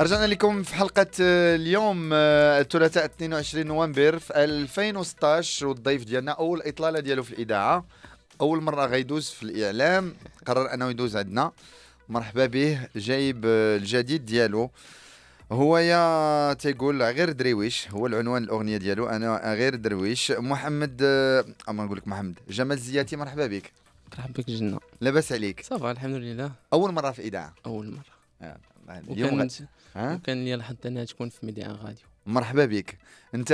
رجعنا لكم في حلقة آه، اليوم آه، الثلاثاء 22 نوفمبر في 2016 والضيف ديالنا أول إطلالة ديالو في الإذاعة أول مرة غيدوز في الإعلام قرر أنه يدوز عندنا مرحبا به جايب آه، الجديد ديالو هو يا تيقول غير درويش هو العنوان الاغنيه ديالو انا غير درويش محمد اما نقول لك محمد جمال زياتي مرحبا بك مرحبا بك جنة لاباس عليك صافا الحمد لله اول مره في اذاعه اول مره آه. اليوم ها؟ وكان لي الحظ انها تكون في ميديا غاديو مرحبا بك انت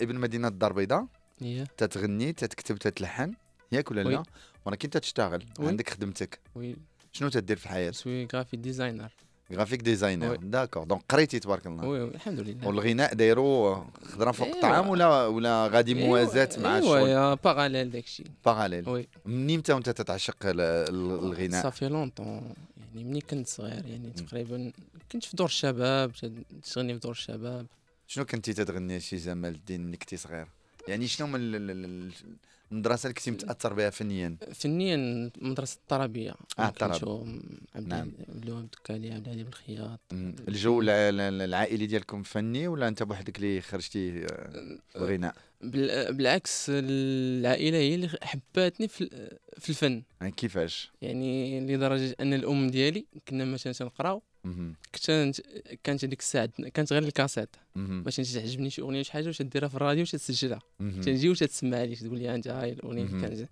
ابن مدينه الدار البيضاء تتغني تتكتب تتلحن ياك ولا لا ولكن تشتغل عندك خدمتك وي شنو تدير في الحياه سوي غرافيك ديزاينر غرافيك ديزاينر داكور دونك قريتي تبارك الله وي الحمد لله والغناء دايرو خضره فوق الطعام ولا ولا غادي موازاه مع الشغل ايوا داك داكشي باغاليل وي منين انت وانت تتعشق الغناء صافي لونطون يعني ملي كنت صغير يعني تقريبا كنت في دور الشباب تغني في دور الشباب شنو كنتي تتغني شي جمال الدين ملي كنتي صغير يعني شنو من المدرسه اللي كنتي متاثر بها فنيا فنيا مدرسه الطربيه اه الطرب عبد نعم عبد الوهاب الدكالي عبد العلي بن خياط الجو العائلي ديالكم فني ولا انت بوحدك اللي خرجتي آه، الغناء بالعكس العائله هي اللي حباتني في الفن يعني كيفاش يعني لدرجه ان الام ديالي كنا مثلا تنقراو كنت كانت هذيك الساعه كانت غير الكاسيت باش انت تعجبني شي اغنيه شي حاجه واش ديرها في الراديو وتسجلها تنجي وتسمعها لي تقول لي انت هاي الاغنيه كانت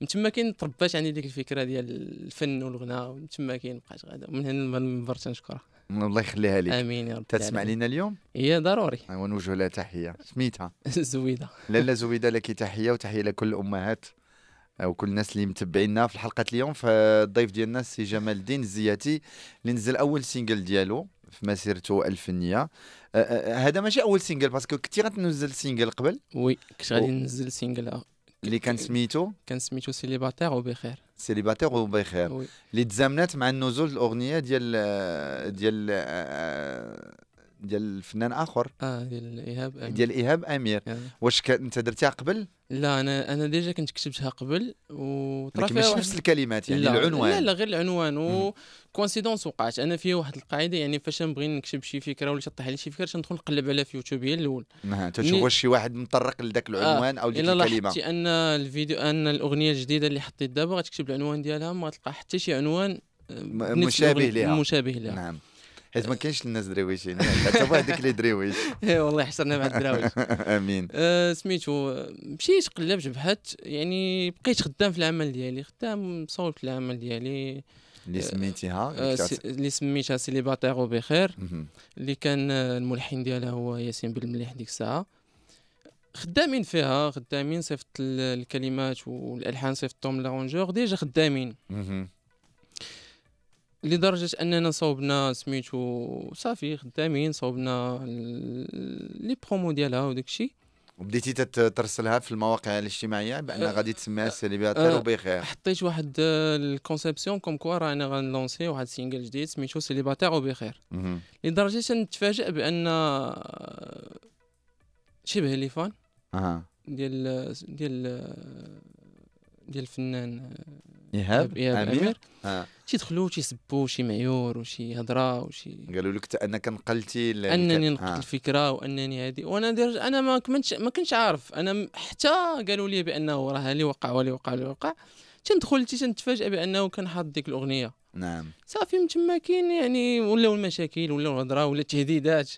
من تما كاين تربات عندي ديك الفكره ديال الفن والغناء من تما كاين بقات غادا من هنا المنبر تنشكرها الله يخليها لك امين يا رب تسمع لينا اليوم هي ضروري آه، ونوجه لها تحيه سميتها زويده لاله زويده لك تحيه وتحيه لكل الامهات وكل الناس اللي متبعينا في الحلقه اليوم فالضيف ديالنا السي جمال الدين الزياتي اللي نزل اول سينجل ديالو في مسيرته الفنيه أه، أه، أه، هذا ماشي اول سينجل باسكو كنتي غتنزل سينجل قبل وي كنت غادي ننزل سينجل اللي كان سميتو كان سميتو سيليباتير وبخير سيليباتير وبخير اللي تزامنات مع النزول الاغنيه ديال ديال ديال فنان اخر اه ديال ايهاب امير ديال ايهاب امير يعني. واش انت درتيها قبل لا انا انا ديجا كنت كتبتها قبل وطرا ماشي نفس الكلمات يعني لا. العنوان لا لا غير العنوان وكونسيدونس وقعت انا في واحد القاعده يعني فاش نبغي نكتب شي فكره ولا تطيح لي شي فكره ندخل نقلب عليها في يوتيوب هي الاول نعم، تشوف واش شي واحد مطرق لذاك آه، العنوان آه. او ديك الكلمه الا ان الفيديو ان الاغنيه الجديده اللي حطيت دابا غتكتب العنوان ديالها ما غتلقى حتى شي عنوان آه، مشابه لها مشابه لها نعم حيت ما كاينش الناس درويشين يعني، يعني حتى وحدك اللي دراويش اي والله حشرنا مع الدراويش امين آه سميتو مشيت قلبت بحثت يعني بقيت خدام في العمل ديالي خدام صوبت في العمل ديالي اللي سميتيها أه، أه، اللي سميتها سيليباتير وبخير اللي كان الملحن ديالها هو ياسين بالمليح ديك الساعه خدامين فيها خدامين صيفط الكلمات والالحان صيفطهم لارونجور ديجا خدامين لدرجه اننا صوبنا سميتو صافي خدامين صوبنا لي برومو ديالها وداكشي وبديتي تترسلها في المواقع الاجتماعيه بان أه، غادي تسميها أه، سيليباتير أه، وبخير حطيت واحد الكونسيبسيون كوم كوا رانا غنلونسي واحد سينجل جديد سميتو سيليباتير وبخير لدرجه نتفاجئ بان شبه لي فان أه. ديال ديال ديال الفنان ايهاب ايهاب امير آه. تيدخلوا تيسبوا شي معيور وشي هضره وشي قالوا لك انك نقلتي انني نقلت آه. الفكره وانني هذه وانا دير انا ما كنتش ما كنتش عارف انا حتى قالوا لي بانه راه اللي وقع ولي وقع ولي وقع تندخل تنتفاجئ بانه كان حاط ديك الاغنيه نعم صافي من تما كاين يعني ولاو المشاكل ولاو الهضره ولا التهديدات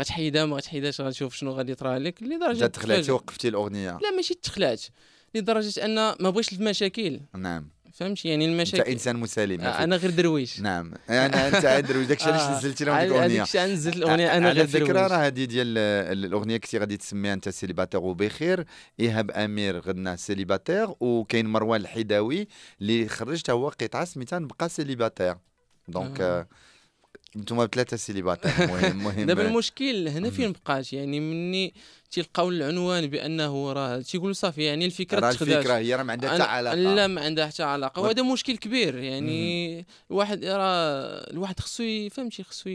غتحيدها ما غتحيدهاش غنشوف شنو غادي يطرى لك لدرجه تخلعتي وقفتي الاغنيه لا ماشي تخلعت لدرجه ان ما بغيتش المشاكل نعم فهمتي يعني المشاكل انت انسان مسالم آه، انا غير درويش نعم انا انت درويش داكشي علاش آه. نزلتي لهم ديك الاغنيه داكشي علاش نزلت الاغنيه آه، انا غير درويش على فكره راه هذه ديال الاغنيه كنتي غادي تسميها انت سيليباتير وبخير ايهاب امير غدنا سيليباتير وكاين مروان الحداوي اللي خرج تا هو قطعه سميتها نبقى سيليباتير دونك انتوما انتم ثلاثه سيليباتير المهم المهم دابا المشكل هنا فين بقات يعني مني تيلقاو العنوان بانه راه تيقولوا صافي يعني الفكره راه الفكره هي راه ما عندها حتى علاقه لا ما عندها حتى علاقه وهذا مشكل كبير يعني الواحد راه الواحد خصو فهمتي خصو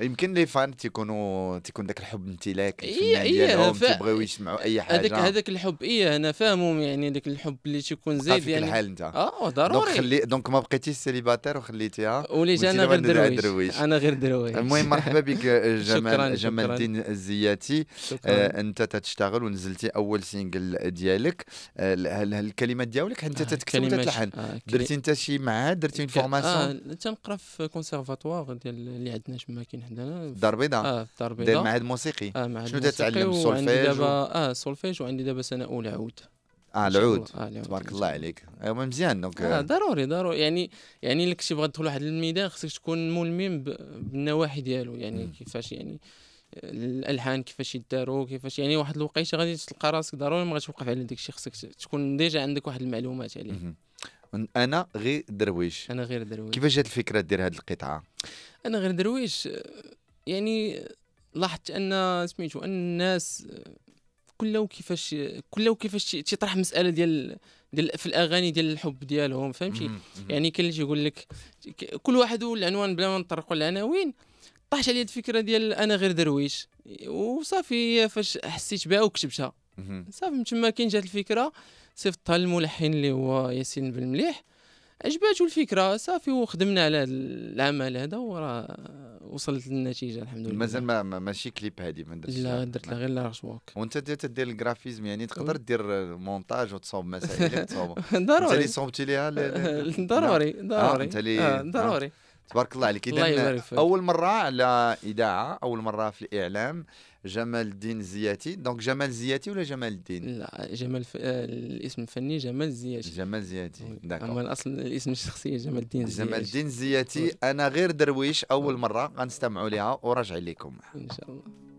يمكن لي فان تيكونوا تيكون ذاك الحب امتلاك إيه، الفنان إيه ديالهم تيبغيو يسمعوا اي حاجه هذاك هذاك الحب ايه انا فاهمهم يعني ذاك الحب اللي تيكون زايد يعني الحال انت آه،, اه ضروري دونك خلي دونك ما بقيتيش سيليباتير وخليتيها وليت انا غير درويش انا غير درويش المهم مرحبا بك جمال جمال الدين الزياتي شكرا آه، نعم. آه، انت تتشتغل ونزلتي اول سينجل ديالك آه، الكلمات ديالك انت آه، تتكتب وتتلحن درتي انت شي معهد درتي فورماسيون اه تنقرا في كونسيرفاتوار ديال اللي عندنا تما كاين حدانا في الدار البيضاء اه في الدار البيضاء داير معهد موسيقي شنو تتعلم سولفيج دابا اه سولفيج وعندي دابا سنه اولى عود اه العود آه تبارك الله عليك ايوا مزيان دونك آه ضروري ضروري يعني يعني اللي كنتي بغا تدخل واحد الميدان خصك تكون ملم بالنواحي ديالو يعني كيفاش يعني الالحان كيفاش يداروا كيفاش يعني واحد الوقيته غادي تلقى راسك ضروري ما غاتوقف على داك الشيء خصك تكون ديجا عندك واحد المعلومات عليه انا غير درويش انا غير درويش كيفاش جات الفكره دير هذه القطعه انا غير درويش يعني لاحظت ان سميتو ان الناس كله كيفاش كله كيفاش تيطرح مساله ديال ديال في الاغاني ديال الحب ديالهم فهمتي يعني كاين اللي تيقول لك كل واحد والعنوان بلا ما نطرقوا العناوين طاحت عليا الفكره ديال انا غير درويش وصافي فاش حسيت بها وكتبتها صافي من تما كاين جات الفكره صيفطها للملحن اللي هو ياسين بن مليح عجباتو الفكره صافي وخدمنا على هذا العمل هذا وراه وصلت للنتيجه الحمد لله مازال ما ماشي كليب هذه ما درتش لا درت لا غير لارج ووك وانت تدير الجرافيزم يعني تقدر دير مونتاج وتصاوب مسائل تصوب ضروري انت اللي صوبتي ليها ضروري آه، ضروري آه، ضروري تبارك الله عليك اذا اول مره على اذاعه اول مره في الاعلام جمال الدين زياتي دونك جمال زياتي ولا جمال الدين لا جمال ف... آه، الاسم الفني جمال زياتي جمال زياتي داكو اما الاصل الاسم الشخصي جمال الدين زياتي جمال الدين زياتي انا غير درويش اول مره غنستمعوا لها وراجع لكم ان شاء الله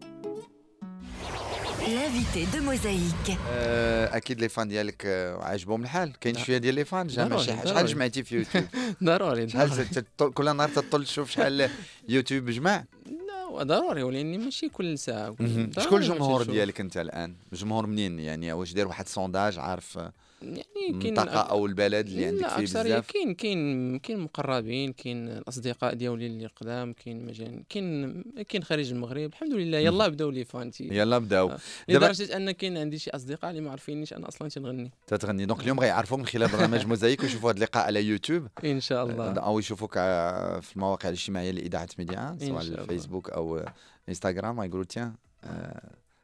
L'invité de Mosaïque. Euh, اكيد لي فان ديالك آه، عاجبهم الحال كاين نعم. شويه ديال لي فان جامع ضروري، شحال جمعتي في يوتيوب ضروري شحال كل نهار تطل تشوف شحال يوتيوب جمع لا، ضروري ولاني ماشي كل ساعه شكون الجمهور ديالك انت الان الجمهور منين يعني واش داير واحد سونداج عارف آه، يعني كاين المنطقه او البلد اللي عندك فيه بزاف كاين كاين كاين مقربين كاين الاصدقاء ديالي اللي قدام كاين مجان كاين كاين خارج المغرب الحمد لله يلا بداو لي فانتي يلا بداو آه. لدرجه ان كاين عندي شي اصدقاء اللي ما عارفينيش انا اصلا تنغني تتغني دونك اليوم غيعرفوك من خلال برنامج موزايك ويشوفوا هذا اللقاء على يوتيوب ان شاء آه، الله او يشوفوك آه، في المواقع الاجتماعيه لاذاعه ميديا سواء الفيسبوك او انستغرام غيقولوا تيان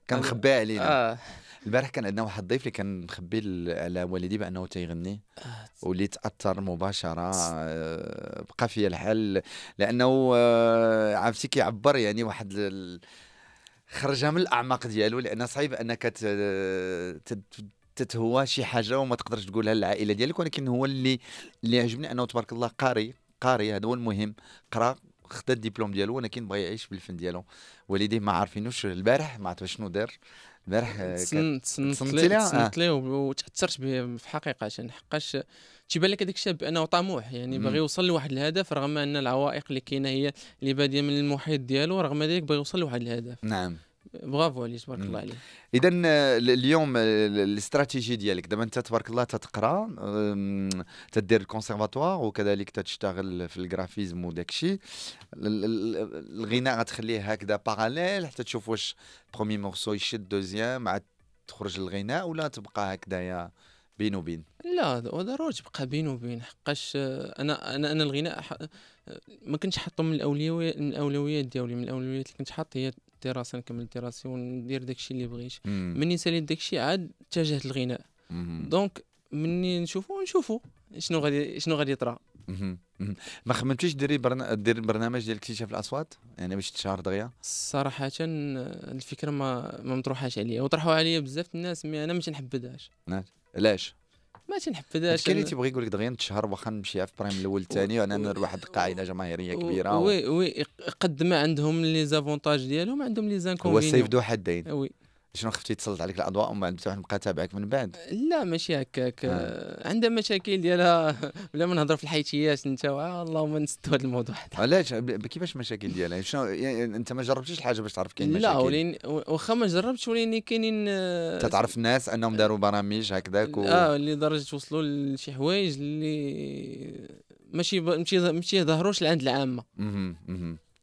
كان مخباه علينا آه. البارح كان عندنا واحد الضيف اللي كان مخبي على والدي بانه تيغني آه. واللي تاثر مباشره آه، بقى في الحال لانه عرفتي كيعبر يعني واحد خرجها من الاعماق ديالو لان صعيب انك تتهوى شي حاجه وما تقدرش تقولها للعائله ديالك ولكن هو اللي اللي عجبني انه تبارك الله قاري قاري هذا هو المهم قرا خدا الدبلوم ديالو ولكن بغى يعيش بالفن ديالو والديه ما عارفينوش البارح ما عرفتش شنو دار البارح آه، تسنت ليه آه. وتاثرت به في حقيقه حقاش تيبان لك هذاك الشاب انه طموح يعني باغي يوصل لواحد الهدف رغم ان العوائق اللي كاينه هي اللي باديه من المحيط ديالو رغم ذلك باغي يوصل لواحد الهدف نعم برافو علي تبارك الله عليك اذا آه، اليوم آه، الاستراتيجي ديالك دابا انت تبارك الله تتقرا تدير الكونسيرفاتوار وكذلك تشتغل في الجرافيزم وداك الشيء الغناء غتخليه هكذا باراليل حتى تشوف واش برومي مورسو يشد دوزيام عاد تخرج الغناء ولا تبقى هكذايا بين وبين لا ضروري تبقى بين وبين حقاش آه، انا انا انا الغناء ما كنتش حاطه من الاولويات من الاولويات ديالي من الاولويات اللي كنت حاط هي الدراسه نكمل الدراسه وندير داكشي اللي بغيت مني ساليت داكشي عاد اتجهت للغناء دونك مني نشوفو نشوفو شنو غادي شنو غادي يطرا ما خممتيش ديري دير برنامج ديال اكتشاف الاصوات يعني باش تشهر دغيا صراحه الفكره ما ما مطروحاش عليا وطرحوا عليا بزاف الناس مي انا ما نحبدهاش علاش ما تنحفدهاش اللي تيبغي يقول لك دغيا نتشهر واخا نمشي في بريم الاول الثاني وانا نربح واحد القاعده جماهيريه كبيره وي وي قد ما عندهم لي زافونتاج ديالهم عندهم لي زانكونفينيون هو السيف ذو حدين وي شنو خفتي تسلط عليك الاضواء ومن بعد واحد بقى تابعك من بعد لا ماشي هكاك آه. عندها مشاكل ديالها بلا ما نهضر في الحيتيات انت آه، اللهم نسدوا هذا الموضوع علاش كيفاش المشاكل ديالها يعني شنو يعني انت ما جربتيش الحاجه باش تعرف كاين مشاكل لا ولين واخا ما جربتش وليني كاينين آه، تتعرف الناس انهم آه. داروا برامج هكذاك و... اه لدرجه وصلوا لشي حوايج اللي ماشي ماشي ماشي ظهروش لعند العامه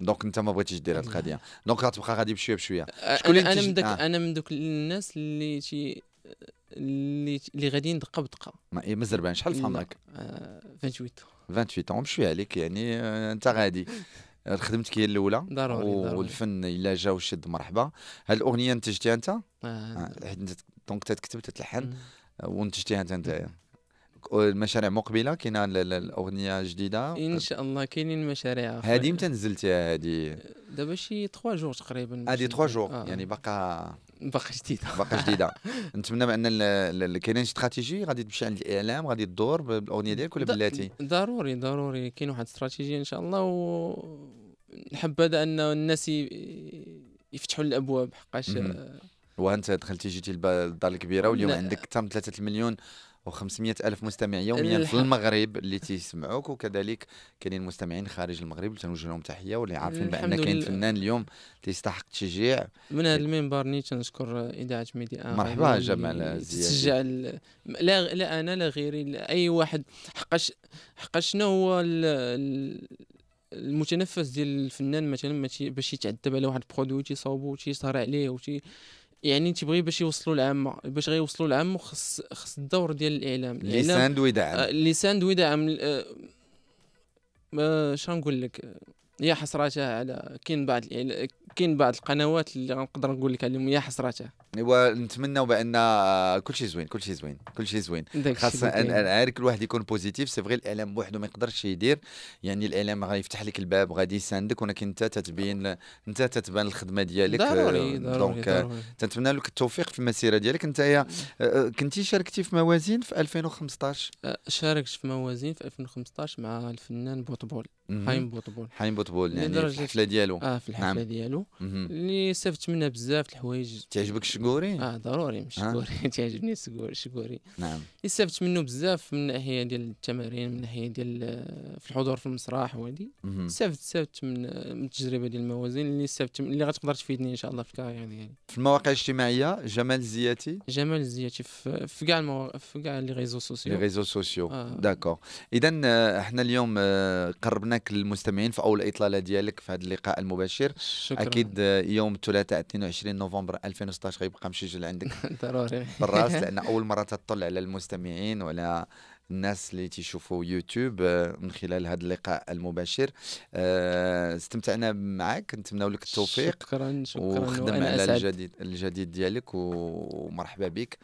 دونك انت ما بغيتيش دير هذه أيوة. القضيه دونك غتبقى غادي بشويه بشويه شكون انا من داك آه. انا من دوك الناس اللي تي اللي اللي غاديين دقه بدقه ما إيه، زربان شحال في عمرك 28 28 شويه عليك يعني آه، انت غادي خدمتك هي الاولى ضروري والفن الا جا وشد مرحبا هاد الاغنيه نتجتيها آه، انت دونك تتكتب تتلحن ونتجتيها انت نتايا المشاريع مقبله كاينه الاغنيه جديده ان شاء الله كاينين مشاريع هذه متى نزلتيها هذه دابا شي 3 جور تقريبا هذه 3 جور آه. يعني باقا باقا جديده باقا جديده نتمنى بان كاينين استراتيجي غادي تمشي عند الاعلام غادي تدور بالاغنيه ديالك ولا بلاتي ضروري ضروري كاين واحد الاستراتيجيه ان شاء الله و حبذا ان الناس يفتحوا الابواب حقاش آه. وانت دخلتي جيتي للدار الكبيره واليوم عندك تم 3 مليون و500 ألف مستمع يوميا الح... في المغرب اللي تيسمعوك وكذلك كاينين مستمعين خارج المغرب اللي تنوجه لهم تحيه واللي عارفين بان كاين فنان اليوم تيستحق التشجيع من هذا المنبر نيت تنشكر اذاعه ميدي مرحبا يعني جمال تشجع لا لا انا لا غيري اي واحد حقاش حقاش شنو هو المتنفس ديال الفنان مثلا باش يتعذب على واحد البرودوي تيصاوبو تيسهر عليه وتي يعني تيبغي باش يوصلوا للعامه باش غيوصلوا للعامه خص خص الدور ديال الاعلام لسان دويدعم لسان دويدعم شنو نقول لك يا حسراته على كاين بعض يعني كاين بعض القنوات اللي غنقدر نقول لك عليهم يا حسراته ايوا نتمنوا بان آه، كل شيء زوين كل شيء زوين كل شيء زوين خاصه عارف كل واحد يكون بوزيتيف سي فغي الاعلام بوحده ما يقدرش يدير يعني الاعلام غيفتح لك الباب غادي يساندك ولكن انت تتبين انت تتبان الخدمه ديالك ضروري دونك آه، آه، تنتمنى لك التوفيق في المسيره ديالك انت يا كنتي شاركتي في موازين في 2015 شاركت في موازين في 2015 مع الفنان بوتبول حايم بوطبول حايم بوطبول يعني في الحفله ديالو اه في الحفله نعم. ديالو اللي استفدت منها بزاف الحوايج تعجبك الشكوري اه ضروري مش الشكوري آه. تعجبني الشكوري نعم اللي استفدت منه بزاف من الناحيه ديال التمارين من الناحيه ديال آه، في الحضور في المسرح وهادي استفدت استفدت من التجربه آه، ديال الموازين اللي استفدت اللي غتقدر تفيدني ان شاء الله في الكارير ديالي في المواقع الاجتماعيه جمال الزياتي جمال الزياتي في كاع المواقع في كاع لي ريزو سوسيو لي ريزو سوسيو آه. داكور اذا احنا اليوم قربنا انك للمستمعين في اول اطلاله ديالك في هذا اللقاء المباشر شكرا. اكيد آه، يوم الثلاثاء 22 نوفمبر 2016 غيبقى مسجل عندك ضروري بالراس لان اول مره تطلع على المستمعين وعلى الناس اللي تيشوفوا يوتيوب آه، من خلال هذا اللقاء المباشر آه، استمتعنا معك نتمنى لك التوفيق شكرا شكرا وخدم على الجديد الجديد ديالك ومرحبا بك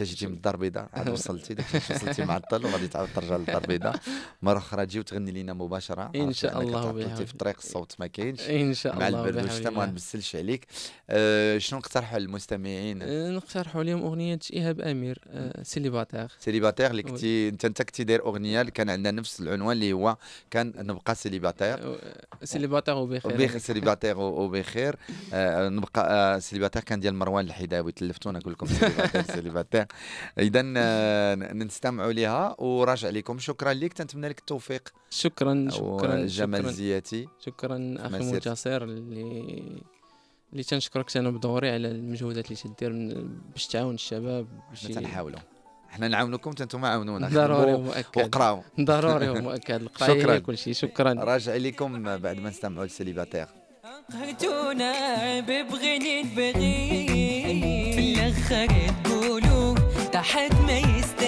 انت جيتي من الدار البيضاء عاد وصلتي وصلتي معطل وغادي تعاود ترجع للدار البيضاء مره اخرى تجي وتغني لينا مباشره ان شاء الله كنتي في الطريق الصوت ما كاينش ان شاء الله مع البرد والشتاء ما نبسلش عليك أه شنو آه، نقترحوا للمستمعين نقترحوا لهم اغنيه ايهاب امير سيليباتيغ سيليباتير سيليباتير اللي كنتي انت انت كنتي داير اغنيه اللي كان عندها نفس العنوان اللي هو كان نبقى سيليباتير آه، سيليباتير وبخير سيليباتير وبخير آه، نبقى سيليباتير كان ديال مروان الحداوي تلفتونا كلكم لكم سيليباتير اذا نستمعوا لها وراجع لكم شكرا لك تنتمنى لك التوفيق شكرا شكرا جمال زياتي شكرا اخي منتصر اللي اللي تنشكرك انا بدوري على المجهودات اللي تدير باش تعاون الشباب باش تنحاولوا حنا نعاونكم انتم عاونونا ضروري ومؤكد وقراو ضروري ومؤكد القرايه كل شيء شكرا راجع لكم بعد ما نستمعوا للسيليباتير قهرتونا ببغي نبغي في الاخر تقول واحد ما يستاهل